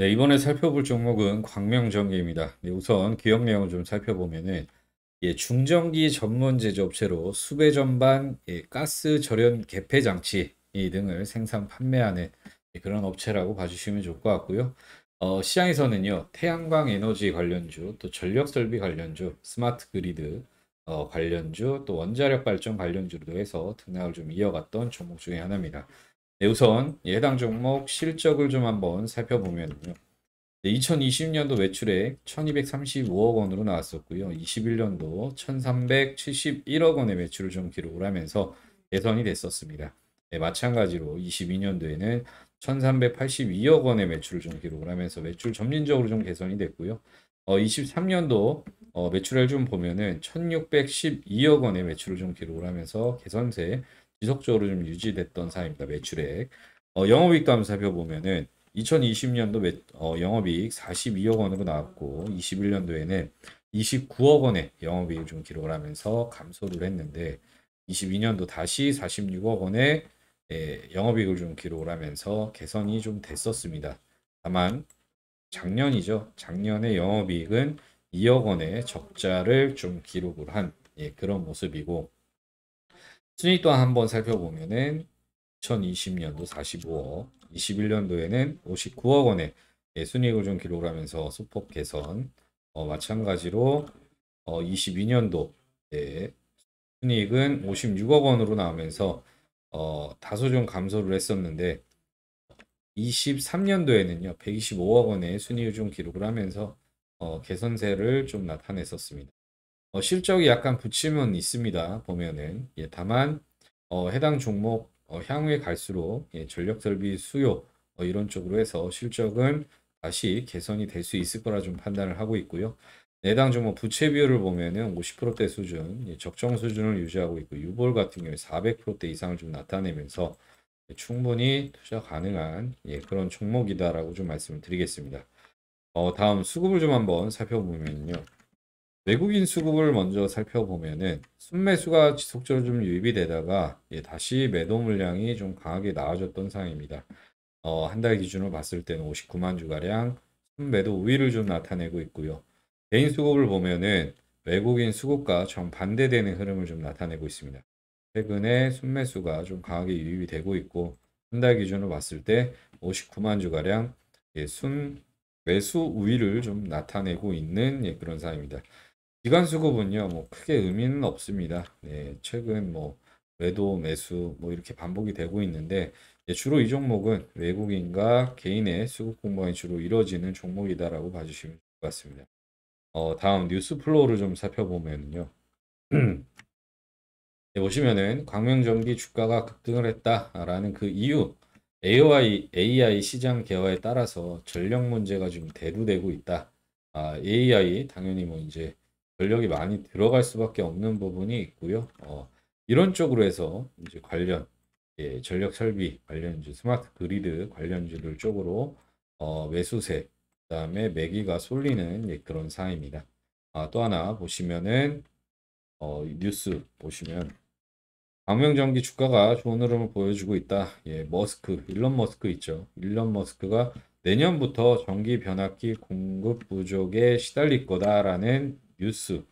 네, 이번에 살펴볼 종목은 광명전기입니다. 네, 우선 기업 내용을 좀 살펴보면은 예, 중전기 전문 제조업체로 수배 전반 예, 가스 절연 개폐 장치 예, 등을 생산 판매하는 예, 그런 업체라고 봐주시면 좋을 것 같고요. 어, 시장에서는요 태양광 에너지 관련주, 또 전력 설비 관련주, 스마트 그리드 어, 관련주, 또 원자력 발전 관련주로 해서 등락을 좀 이어갔던 종목 중의 하나입니다. 네, 우선 해당 종목 실적을 좀 한번 살펴보면요. 네, 2020년도 매출액 1235억 원으로 나왔었고요. 21년도 1371억 원의 매출을 좀 기록을 하면서 개선이 됐었습니다. 네, 마찬가지로 22년도에는 1382억 원의 매출을 좀 기록을 하면서 매출 점진적으로 좀 개선이 됐고요. 어, 23년도 어, 매출을 좀 보면은 1612억 원의 매출을 좀 기록을 하면서 개선세 지속적으로 좀 유지됐던 사입니다. 매출액. 어, 영업이익도 한번 살펴보면은 2020년도 매, 어, 영업이익 42억 원으로 나왔고 21년도에는 29억 원의 영업이익을 좀 기록을 하면서 감소를 했는데 22년도 다시 46억 원의 예, 영업이익을 좀 기록을 하면서 개선이 좀 됐었습니다. 다만 작년이죠. 작년에 영업이익은 2억 원의 적자를 좀 기록을 한 예, 그런 모습이고 순위 또한 한번 살펴보면은 2020년도 45억, 21년도에는 59억 원의 예, 순이익을 좀 기록하면서 을 소폭 개선. 어, 마찬가지로 어, 22년도 예, 순이익은 56억 원으로 나오면서 어, 다소 좀 감소를 했었는데 23년도에는요 125억 원의 순이익을 좀 기록을 하면서 어, 개선세를 좀 나타냈었습니다. 어, 실적이 약간 부침은 있습니다. 보면은 예, 다만 어, 해당 종목 어, 향후에 갈수록 예, 전력 설비 수요 어, 이런 쪽으로 해서 실적은 다시 개선이 될 수 있을 거라 좀 판단을 하고 있고요. 해당 종목 부채 비율을 보면은 50%대 수준 예, 적정 수준을 유지하고 있고 유볼 같은 경우에 400%대 이상을 좀 나타내면서 예, 충분히 투자 가능한 예, 그런 종목이다라고 좀 말씀을 드리겠습니다. 어, 다음 수급을 좀 한번 살펴보면요. 외국인 수급을 먼저 살펴보면은 순매수가 지속적으로 좀 유입되다가 이 예, 다시 매도 물량이 좀 강하게 나아졌던 상황입니다. 어, 한 달 기준으로 봤을 때는 59만 주가량 순매도 우위를 좀 나타내고 있고요. 개인 수급을 보면은 외국인 수급과 정반대되는 흐름을 좀 나타내고 있습니다. 최근에 순매수가 좀 강하게 유입이 되고 있고 한 달 기준으로 봤을 때 59만 주가량 예, 순 매수 우위를 좀 나타내고 있는 예, 그런 상황입니다. 기간 수급은요, 뭐 크게 의미는 없습니다. 네, 최근 뭐 매도, 매수 뭐 이렇게 반복이 되고 있는데 예, 주로 이 종목은 외국인과 개인의 수급 공방이 주로 이루어지는 종목이다라고 봐주시면 될것 같습니다. 어, 다음 뉴스 플로우를 좀 살펴보면요. 예, 보시면은 광명전기 주가가 급등을 했다라는 그 이유 AI, AI 시장 개화에 따라서 전력 문제가 지금 대두되고 있다. 아, AI 당연히 뭐 이제 전력이 많이 들어갈 수밖에 없는 부분이 있고요. 어, 이런 쪽으로 해서 이제 관련 예, 전력 설비 관련주, 스마트 그리드 관련주들 쪽으로 어, 매수세, 그다음에 매기가 쏠리는 예, 그런 사입니다. 아, 또 하나 보시면은 어, 뉴스 보시면 광명전기 주가가 좋은 흐름을 보여주고 있다. 예, 머스크, 일론 머스크 있죠. 일론 머스크가 내년부터 전기 변압기 공급 부족에 시달릴 거다라는 뉴스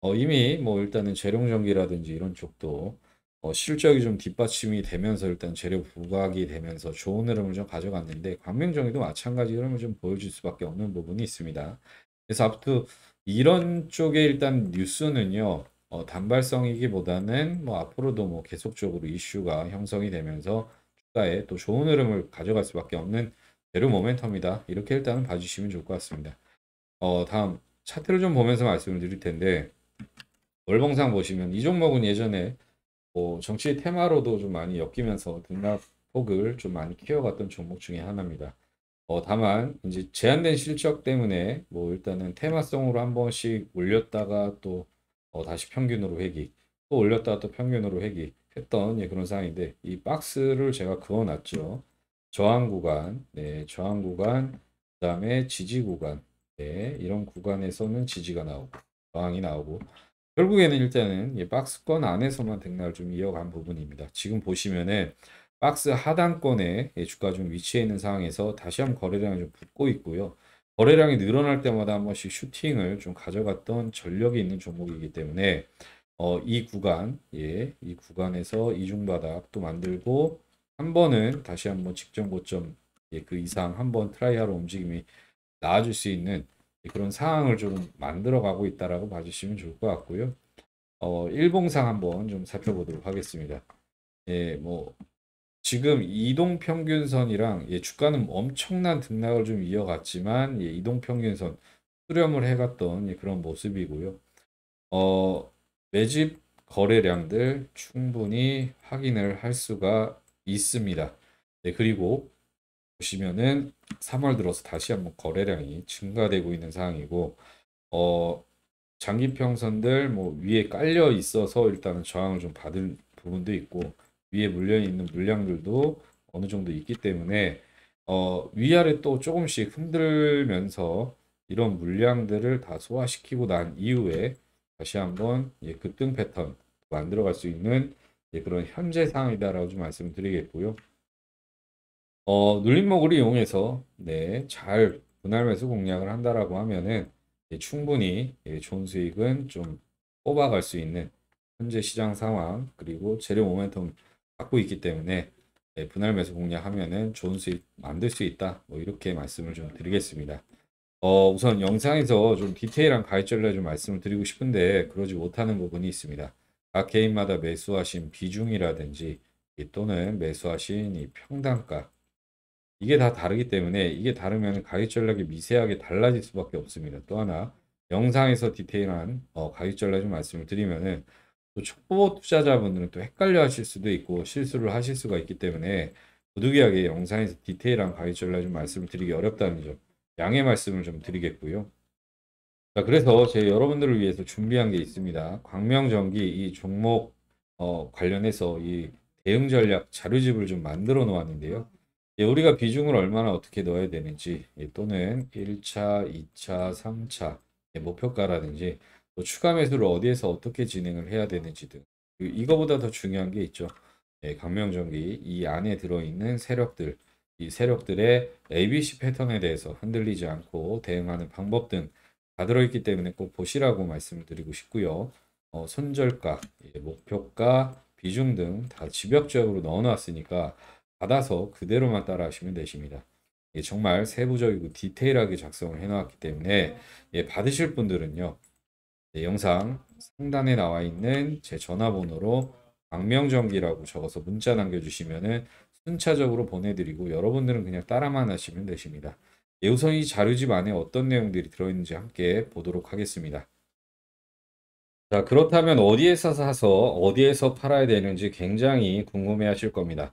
어, 이미 뭐 일단은 재룡전기라든지 이런 쪽도 어, 실적이 좀 뒷받침이 되면서 일단 재료 부각이 되면서 좋은 흐름을 좀 가져갔는데 광명정의도 마찬가지 흐름을 좀 보여줄 수밖에 없는 부분이 있습니다. 그래서 앞으로 이런 쪽에 일단 뉴스는요 어, 단발성이기보다는 뭐 앞으로도 뭐 계속적으로 이슈가 형성이 되면서 주가에 또 좋은 흐름을 가져갈 수밖에 없는 재료 모멘텀이다 이렇게 일단은 봐주시면 좋을 것 같습니다. 어, 다음 차트를 좀 보면서 말씀을 드릴 텐데 월봉상 보시면 이 종목은 예전에 뭐 정치 테마로도 좀 많이 엮이면서 등락폭을 좀 많이 키워갔던 종목 중에 하나입니다. 어, 다만 이제 제한된 실적 때문에 뭐 일단은 테마성으로 한 번씩 올렸다가 또 어, 다시 평균으로 회귀 또 올렸다가 또 평균으로 회귀 했던 예, 그런 상황인데 이 박스를 제가 그어놨죠. 저항 구간, 네, 저항 구간, 그 다음에 지지 구간, 이런 구간에서는 지지가 나오고 저항이 나오고 결국에는 일단은 박스권 안에서만 등락을 좀 이어간 부분입니다. 지금 보시면은 박스 하단권에 주가 좀 위치해 있는 상황에서 다시 한번 거래량이 좀 붙고 있고요. 거래량이 늘어날 때마다 한 번씩 슈팅을 좀 가져갔던 전력이 있는 종목이기 때문에 어, 이 구간, 예, 이 구간에서 이중바닥 도 만들고 한 번은 다시 한번 직전 고점 예, 그 이상 한 번 트라이하러 움직임이 나아질 수 있는 그런 상황을 조금 만들어가고 있다라고 봐주시면 좋을 것 같고요. 어, 일봉상 한번 좀 살펴보도록 하겠습니다. 예, 뭐 지금 이동 평균선이랑 예, 주가는 엄청난 등락을 좀 이어갔지만 예, 이동 평균선 수렴을 해갔던 예, 그런 모습이고요. 어, 매집 거래량들 충분히 확인을 할 수가 있습니다. 네, 그리고 보시면은 3월 들어서 다시 한번 거래량이 증가되고 있는 상황이고 어 장기 평선들 뭐 위에 깔려 있어서 일단은 저항을 좀 받은 부분도 있고 위에 물려 있는 물량들도 어느 정도 있기 때문에 어 위아래 또 조금씩 흔들면서 이런 물량들을 다 소화시키고 난 이후에 다시 한번 예, 급등 패턴 만들어 갈 수 있는 예, 그런 현재 상황이다라고 좀 말씀드리겠고요. 어, 눌림목을 이용해서 네, 잘 분할 매수 공략을 한다라고 하면은 예, 충분히 예, 좋은 수익은 좀 뽑아갈 수 있는 현재 시장 상황 그리고 재료 모멘텀 갖고 있기 때문에 예, 분할 매수 공략하면은 좋은 수익 만들 수 있다 뭐 이렇게 말씀을 좀 드리겠습니다. 어, 우선 영상에서 좀 디테일한 가이드를 좀 말씀을 드리고 싶은데 그러지 못하는 부분이 있습니다. 각 개인마다 매수하신 비중이라든지 또는 매수하신 이 평단가 이게 다 다르기 때문에 이게 다르면 가격 전략이 미세하게 달라질 수밖에 없습니다. 또 하나 영상에서 디테일한 어, 가격 전략 을 말씀을 드리면은 또 초보 투자자분들은 또 헷갈려 하실 수도 있고 실수를 하실 수가 있기 때문에 부득이하게 영상에서 디테일한 가격 전략 을 말씀을 드리기 어렵다는 점 양해 말씀을 좀 드리겠고요. 자, 그래서 제 여러분들을 위해서 준비한 게 있습니다. 광명전기 이 종목 어, 관련해서 이 대응 전략 자료집을 좀 만들어 놓았는데요. 예, 우리가 비중을 얼마나 어떻게 넣어야 되는지 예, 또는 1차, 2차, 3차 예, 목표가라든지 또 추가 매수를 어디에서 어떻게 진행을 해야 되는지 등 그 이거보다 더 중요한 게 있죠. 강명전기 이 안에 들어있는 세력들 이 세력들의 ABC 패턴에 대해서 흔들리지 않고 대응하는 방법 등 다 들어있기 때문에 꼭 보시라고 말씀드리고 싶고요. 어, 손절가, 목표가, 비중 등 다 집약적으로 넣어놨으니까 받아서 그대로만 따라 하시면 되십니다. 예, 정말 세부적이고 디테일하게 작성을 해놨기 때문에 예, 받으실 분들은요. 네, 영상 상단에 나와 있는 제 전화번호로 광명전기라고 적어서 문자 남겨주시면 순차적으로 보내드리고 여러분들은 그냥 따라만 하시면 되십니다. 예, 우선 이 자료집 안에 어떤 내용들이 들어있는지 함께 보도록 하겠습니다. 자 그렇다면 어디에서 사서 어디에서 팔아야 되는지 굉장히 궁금해 하실 겁니다.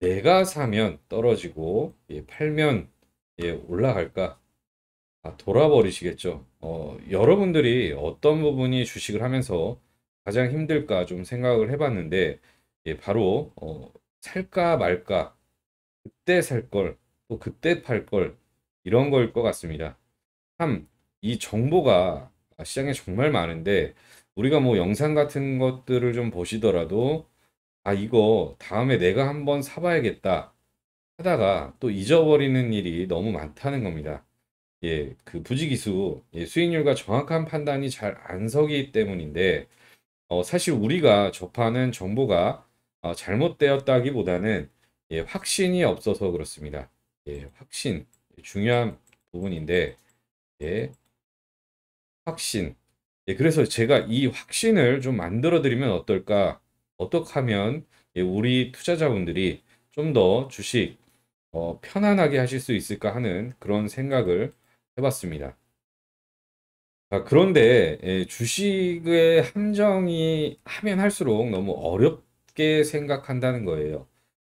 내가 사면 떨어지고 예, 팔면 예, 올라갈까? 아, 돌아버리시겠죠. 어, 여러분들이 어떤 부분이 주식을 하면서 가장 힘들까 좀 생각을 해봤는데 예, 바로 어, 살까 말까 그때 살걸또 그때 팔 걸 이런 거일 것 같습니다. 참 이 정보가 시장에 정말 많은데 우리가 뭐 영상 같은 것들을 좀 보시더라도 아, 이거 다음에 내가 한번 사봐야겠다 하다가 또 잊어버리는 일이 너무 많다는 겁니다. 예, 그 부지기수, 예, 수익률과 정확한 판단이 잘 안 서기 때문인데, 어, 사실 우리가 접하는 정보가 어, 잘못되었다기보다는 예, 확신이 없어서 그렇습니다. 예, 확신, 중요한 부분인데, 예, 확신. 예, 그래서 제가 이 확신을 좀 만들어 드리면 어떨까 어떻게 하면 우리 투자자분들이 좀 더 주식 어, 편안하게 하실 수 있을까 하는 그런 생각을 해봤습니다. 아, 그런데 예, 주식의 함정이 하면 할수록 너무 어렵게 생각한다는 거예요.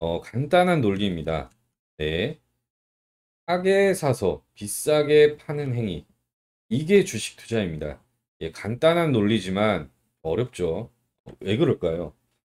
어, 간단한 논리입니다. 네. 싸게 사서 비싸게 파는 행위. 이게 주식 투자입니다. 예, 간단한 논리지만 어렵죠. 왜 그럴까요?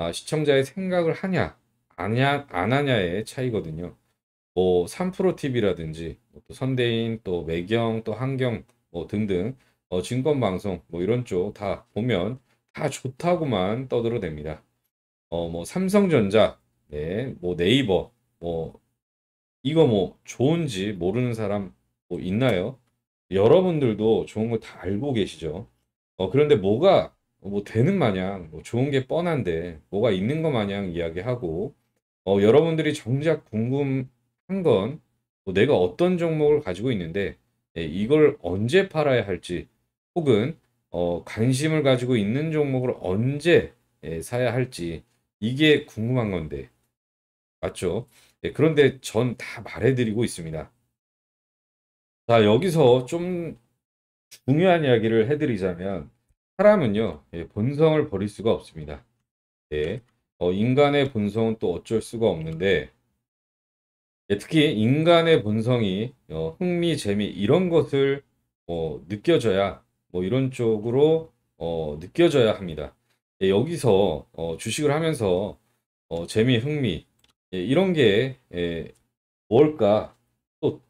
아, 시청자의 생각을 하냐, 아냐, 안 하냐의 차이거든요. 뭐, 3프로 TV라든지, 뭐 또 선대인, 또 매경, 또환경뭐 등등, 어, 증권방송, 뭐 이런 쪽 다 보면 다 좋다고만 떠들어댑니다. 어, 뭐 삼성전자, 네, 뭐 네이버, 뭐 이거 뭐 좋은지 모르는 사람 뭐 있나요? 여러분들도 좋은 거 다 알고 계시죠? 어, 그런데 뭐가 어, 뭐 되는 마냥 뭐 좋은 게 뻔한데 뭐가 있는 것 마냥 이야기하고 어, 여러분들이 정작 궁금한 건뭐 내가 어떤 종목을 가지고 있는데 예, 이걸 언제 팔아야 할지 혹은 어, 관심을 가지고 있는 종목을 언제 예, 사야 할지 이게 궁금한 건데 맞죠? 예, 그런데 전 다 말해드리고 있습니다. 자 여기서 좀 중요한 이야기를 해드리자면 사람은요, 예, 본성을 버릴 수가 없습니다. 예, 어, 인간의 본성은 또 어쩔 수가 없는데, 예, 특히 인간의 본성이 어, 흥미, 재미 이런 것을 어, 느껴져야 뭐 이런 쪽으로 어, 느껴져야 합니다. 예, 여기서 어, 주식을 하면서 어, 재미, 흥미 예, 이런 게 예, 뭘까 또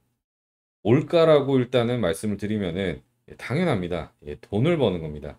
올까라고 일단은 말씀을 드리면은 예, 당연합니다. 예, 돈을 버는 겁니다.